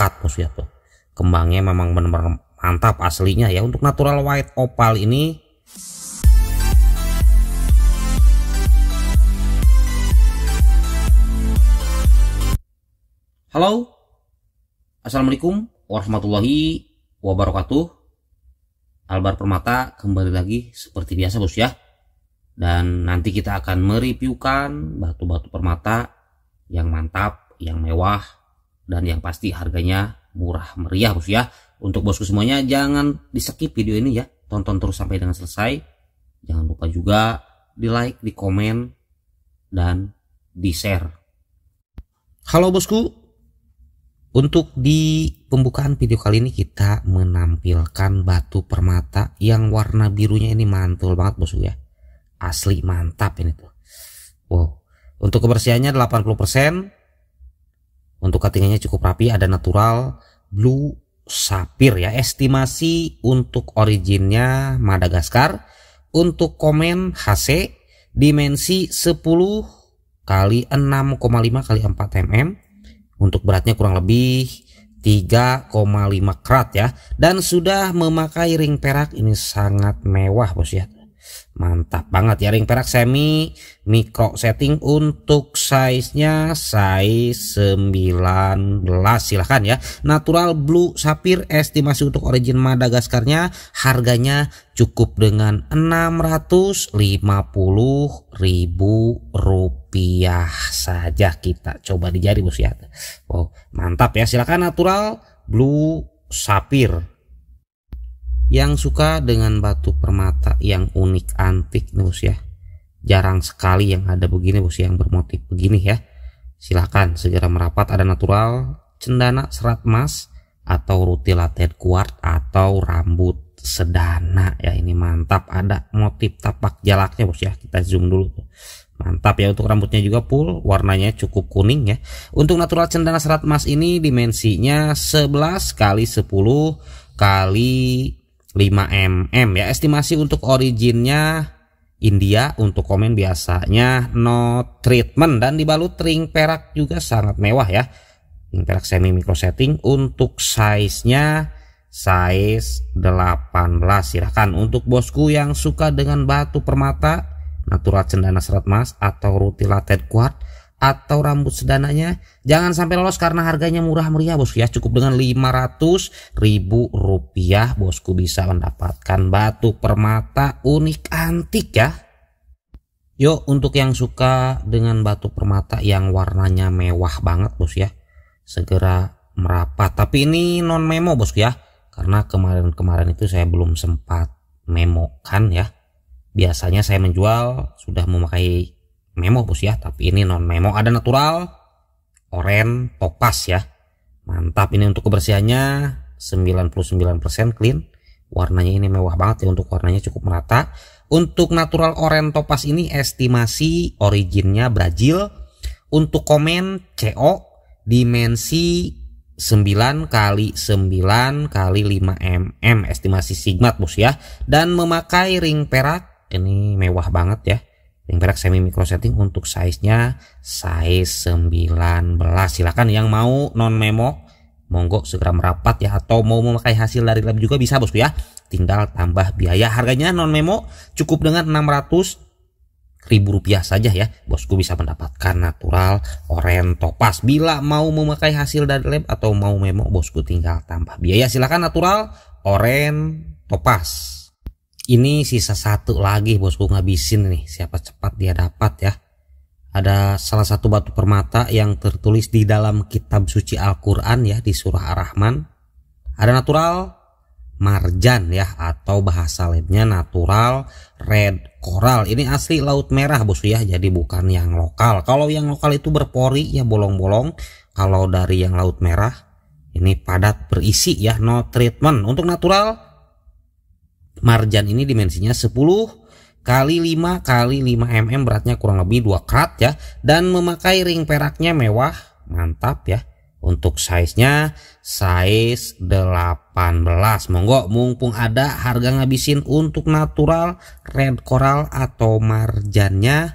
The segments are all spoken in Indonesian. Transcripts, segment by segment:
pekat ya tuh kembangnya memang benar-benar mantap aslinya ya untuk natural white opal ini Halo Assalamualaikum warahmatullahi wabarakatuh Albar Permata kembali lagi seperti biasa bos ya dan nanti kita akan mereviewkan batu-batu permata yang mantap, yang mewah, dan yang pasti harganya murah meriah bos ya untuk bosku semuanya jangan di skip video ini ya tonton terus sampai dengan selesai jangan lupa juga di like di komen dan di share halo bosku untuk di pembukaan video kali ini kita menampilkan batu permata yang warna birunya ini mantul banget bosku ya. Asli mantap ini tuh. Wow. Untuk kebersihannya 80%, untuk cuttingannya cukup rapi, ada natural, blue, sapir ya. Estimasi untuk originnya Madagaskar. Untuk komen HC, dimensi 10 kali 6,5 kali 4 mm. Untuk beratnya kurang lebih 3,5 krat ya. Dan sudah memakai ring perak, ini sangat mewah bos ya. Mantap banget ya ring perak semi micro setting untuk size-nya size 19 silahkan ya. Natural blue sapir estimasi untuk origin Madagaskarnya harganya cukup dengan 650 ribu rupiah saja kita coba dijari bos ya. Wow, oh, mantap ya silahkan natural blue sapir yang suka dengan batu permata yang unik antik nih bos ya jarang sekali yang ada begini bos yang bermotif begini ya silahkan segera merapat ada natural cendana serat emas atau rutilated kuart atau rambut sedana ya ini mantap ada motif tapak jalaknya bos ya kita zoom dulu tuh Mantap ya untuk rambutnya juga full, warnanya cukup kuning ya. Untuk natural cendana serat emas ini dimensinya 11 kali 10 kali 5 mm ya estimasi untuk originnya India untuk komen biasanya no treatment dan dibalut ring perak juga sangat mewah ya ring perak semi micro setting untuk size nya size 18 silahkan untuk bosku yang suka dengan batu permata natural cendana serat emas atau rutilated quartz atau rambut sedananya jangan sampai lolos karena harganya murah meriah bosku ya cukup dengan 500 ribu rupiah bosku bisa mendapatkan batu permata unik antik ya yuk untuk yang suka dengan batu permata yang warnanya mewah banget bos ya segera merapat tapi ini non memo bosku ya karena kemarin-kemarin itu saya belum sempat memokan ya biasanya saya menjual sudah memakai memo bos ya, tapi ini non memo ada natural, oren, topas ya. Mantap ini untuk kebersihannya 99% clean. Warnanya ini mewah banget ya untuk warnanya cukup merata. Untuk natural oren topas ini estimasi originnya Brazil. Untuk komen CO dimensi 9 kali 9 kali 5 mm estimasi sigmat bos ya. Dan memakai ring perak ini mewah banget ya ring perak semi micro setting untuk size-nya size 19 silakan yang mau non memo monggo segera merapat ya atau mau memakai hasil dari lab juga bisa bosku ya tinggal tambah biaya harganya non memo cukup dengan 600 ribu rupiah saja ya bosku bisa mendapatkan natural oren topas bila mau memakai hasil dari lab atau mau memo bosku tinggal tambah biaya silahkan natural oren topas ini sisa satu lagi bosku ngabisin nih siapa cepat dia dapat ya ada salah satu batu permata yang tertulis di dalam kitab suci Al-Quran ya di surah Ar-Rahman ada natural marjan ya atau bahasa lainnya natural red coral ini asli laut merah bosku ya jadi bukan yang lokal kalau yang lokal itu berpori ya bolong-bolong kalau dari yang laut merah ini padat berisi ya no treatment untuk natural marjan ini dimensinya 10 kali 5 kali 5 mm beratnya kurang lebih 2 karat ya dan memakai ring peraknya mewah mantap ya untuk size-nya size 18 monggo mumpung ada harga ngabisin untuk natural red coral atau marjannya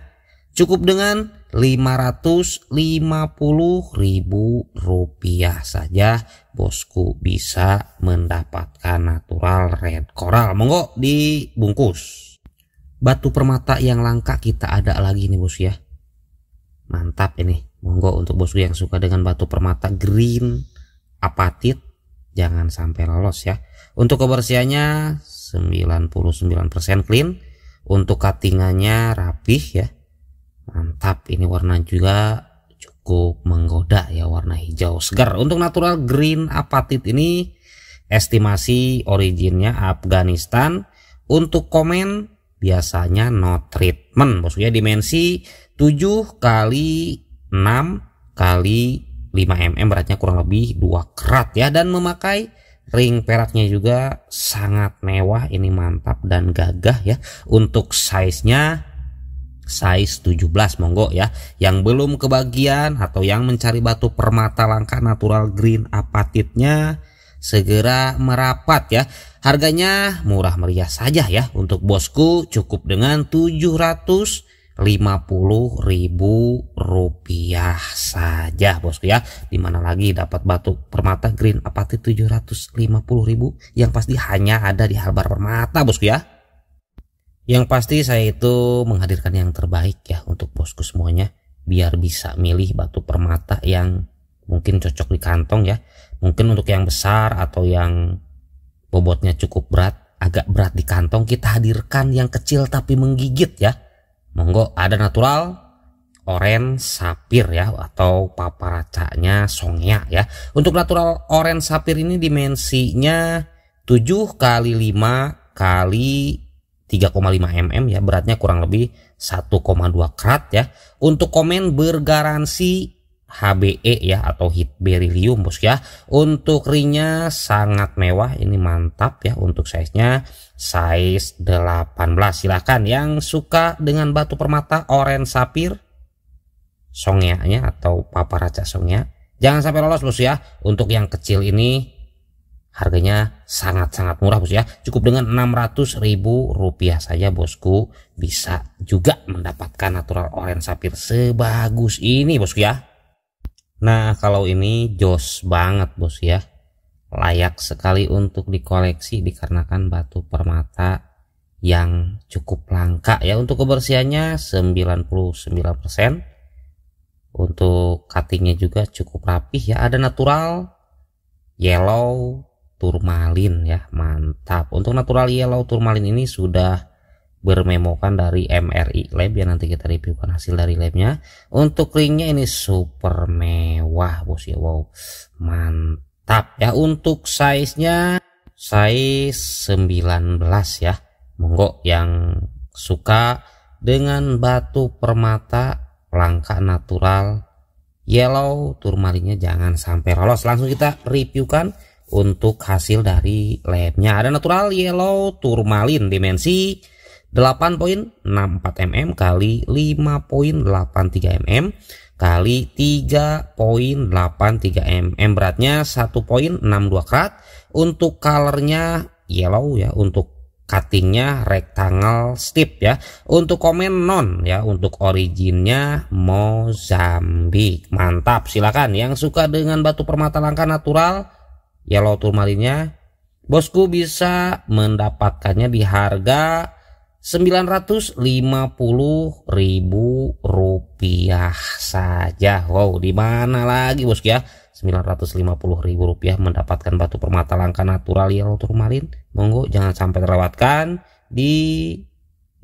cukup dengan rp rupiah saja bosku bisa mendapatkan natural red coral. Monggo dibungkus. Batu permata yang langka kita ada lagi nih bos ya. Mantap ini. Monggo untuk bosku yang suka dengan batu permata green apatit jangan sampai lolos ya. Untuk kebersihannya 99% clean. Untuk katingannya rapih ya mantap ini warna juga cukup menggoda ya warna hijau segar untuk natural green apatit ini estimasi originnya Afghanistan untuk komen biasanya no treatment maksudnya dimensi 7 kali 6 kali 5 mm beratnya kurang lebih 2 kerat ya dan memakai ring peraknya juga sangat mewah ini mantap dan gagah ya untuk size nya size 17 monggo ya yang belum kebagian atau yang mencari batu permata langka natural green apatitnya segera merapat ya harganya murah meriah saja ya untuk bosku cukup dengan 700 50 ribu rupiah saja bosku ya dimana lagi dapat batu permata green apatit 750 ribu yang pasti hanya ada di halbar permata bosku ya yang pasti saya itu menghadirkan yang terbaik ya untuk bosku semuanya biar bisa milih batu permata yang mungkin cocok di kantong ya. Mungkin untuk yang besar atau yang bobotnya cukup berat, agak berat di kantong kita hadirkan yang kecil tapi menggigit ya. Monggo ada natural, oren, sapir ya atau paparacanya, songya ya. Untuk natural oren sapir ini dimensinya 7 kali 5 kali 3,5 mm ya beratnya kurang lebih 1,2 karat ya untuk komen bergaransi HBE ya atau hit beryllium bos ya untuk ringnya sangat mewah ini mantap ya untuk size nya size 18 silahkan yang suka dengan batu permata orange sapir songnya atau paparaca songnya jangan sampai lolos bos ya untuk yang kecil ini harganya sangat-sangat murah bos ya cukup dengan 600 ribu rupiah saja bosku bisa juga mendapatkan natural orange sapir sebagus ini bosku ya nah kalau ini jos banget bos ya layak sekali untuk dikoleksi dikarenakan batu permata yang cukup langka ya untuk kebersihannya 99% untuk cuttingnya juga cukup rapih ya ada natural yellow turmalin ya mantap untuk natural yellow turmalin ini sudah bermemokan dari MRI Lab ya nanti kita reviewkan hasil dari labnya untuk ringnya ini super mewah bos ya wow mantap ya untuk size nya size 19 ya monggo yang suka dengan batu permata langka natural yellow turmalinnya jangan sampai lolos langsung kita reviewkan untuk hasil dari labnya ada natural yellow turmalin dimensi 8.64 mm kali 5.83 mm kali 3.83 mm beratnya 1.62 karat untuk colornya yellow ya untuk cuttingnya rectangle stip ya untuk komen non ya untuk originnya Mozambik mantap silakan yang suka dengan batu permata langka natural yellow turmalinnya bosku bisa mendapatkannya di harga 950.000 rupiah saja wow di mana lagi bosku ya 950.000 rupiah mendapatkan batu permata langka natural yellow turmalin monggo jangan sampai terlewatkan di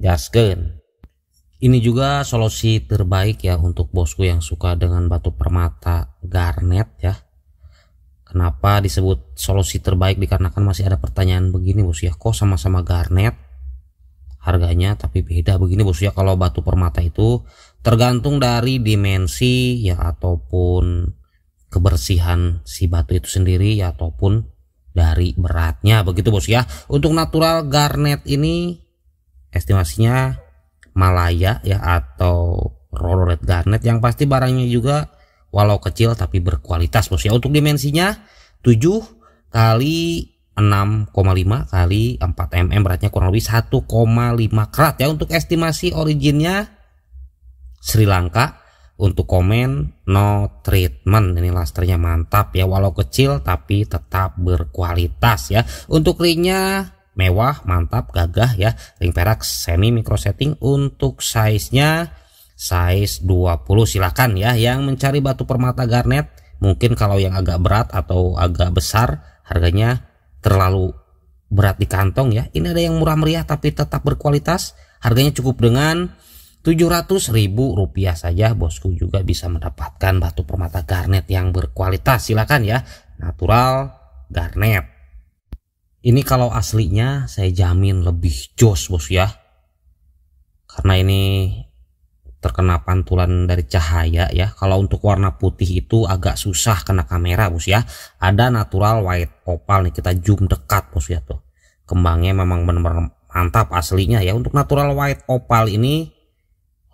gasken ini juga solusi terbaik ya untuk bosku yang suka dengan batu permata garnet ya Kenapa disebut solusi terbaik dikarenakan masih ada pertanyaan begini bos ya kok sama-sama garnet harganya tapi beda begini bos ya kalau batu permata itu tergantung dari dimensi ya ataupun kebersihan si batu itu sendiri ya ataupun dari beratnya begitu bos ya untuk natural garnet ini estimasinya Malaya ya atau Rolled garnet yang pasti barangnya juga walau kecil tapi berkualitas bos ya untuk dimensinya 7 kali 6,5 kali 4 mm beratnya kurang lebih 1,5 karat ya untuk estimasi originnya Sri Lanka untuk komen no treatment ini lasternya mantap ya walau kecil tapi tetap berkualitas ya untuk ringnya mewah mantap gagah ya ring perak semi micro setting untuk size nya size 20 silahkan ya yang mencari batu permata garnet mungkin kalau yang agak berat atau agak besar harganya terlalu berat di kantong ya ini ada yang murah meriah tapi tetap berkualitas harganya cukup dengan 700 ribu rupiah saja bosku juga bisa mendapatkan batu permata garnet yang berkualitas Silakan ya natural garnet ini kalau aslinya saya jamin lebih jos bos ya karena ini terkena pantulan dari cahaya ya. Kalau untuk warna putih itu agak susah kena kamera bos ya. Ada natural white opal nih kita zoom dekat bos ya tuh. Kembangnya memang benar-benar mantap aslinya ya. Untuk natural white opal ini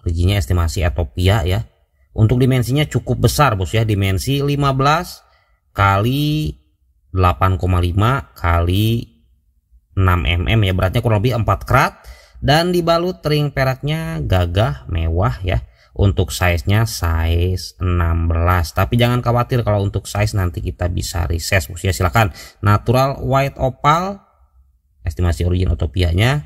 originnya estimasi Ethiopia ya. Untuk dimensinya cukup besar bos ya. Dimensi 15 kali 8,5 kali 6 mm ya. Beratnya kurang lebih 4 karat dan dibalut ring peraknya gagah mewah ya untuk size-nya size 16 tapi jangan khawatir kalau untuk size nanti kita bisa reses usia ya, silakan natural white opal estimasi origin utopianya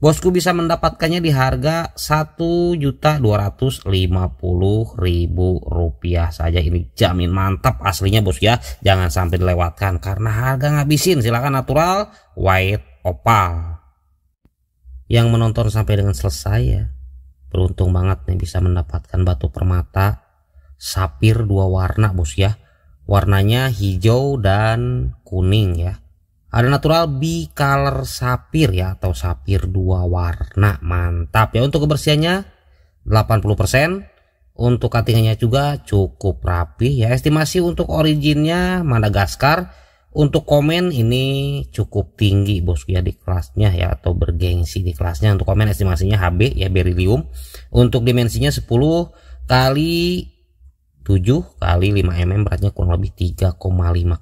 bosku bisa mendapatkannya di harga 1.250.000 rupiah saja ini jamin mantap aslinya bos ya jangan sampai dilewatkan karena harga ngabisin silakan natural white opal yang menonton sampai dengan selesai ya beruntung banget nih bisa mendapatkan batu permata sapir dua warna bos ya warnanya hijau dan kuning ya ada natural bicolor sapir ya atau sapir dua warna mantap ya untuk kebersihannya 80% untuk cuttingannya juga cukup rapi ya estimasi untuk originnya Madagaskar untuk komen ini cukup tinggi bosku ya di kelasnya ya atau bergengsi di kelasnya. Untuk komen estimasinya HB ya berilium. Untuk dimensinya 10 kali 7 kali 5 mm beratnya kurang lebih 3,5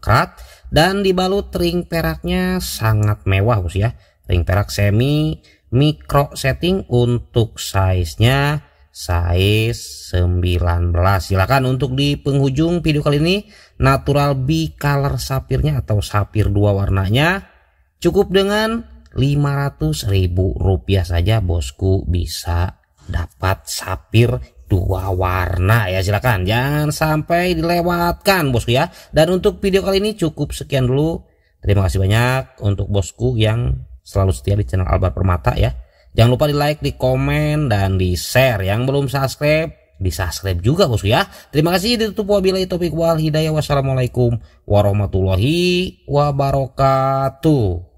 karat dan dibalut ring peraknya sangat mewah bos ya. Ring perak semi micro setting untuk size-nya size 19 silakan untuk di penghujung video kali ini natural B color sapirnya atau sapir dua warnanya cukup dengan 500 ribu rupiah saja bosku bisa dapat sapir dua warna ya silakan jangan sampai dilewatkan bosku ya dan untuk video kali ini cukup sekian dulu terima kasih banyak untuk bosku yang selalu setia di channel Albar Permata ya Jangan lupa di like, di komen, dan di share. Yang belum subscribe, di subscribe juga bosku ya. Terima kasih ditutup wabillahi topik wal hidayah. Wassalamualaikum warahmatullahi wabarakatuh.